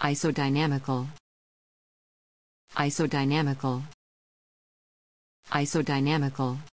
Isodynamical. Isodynamical. Isodynamical.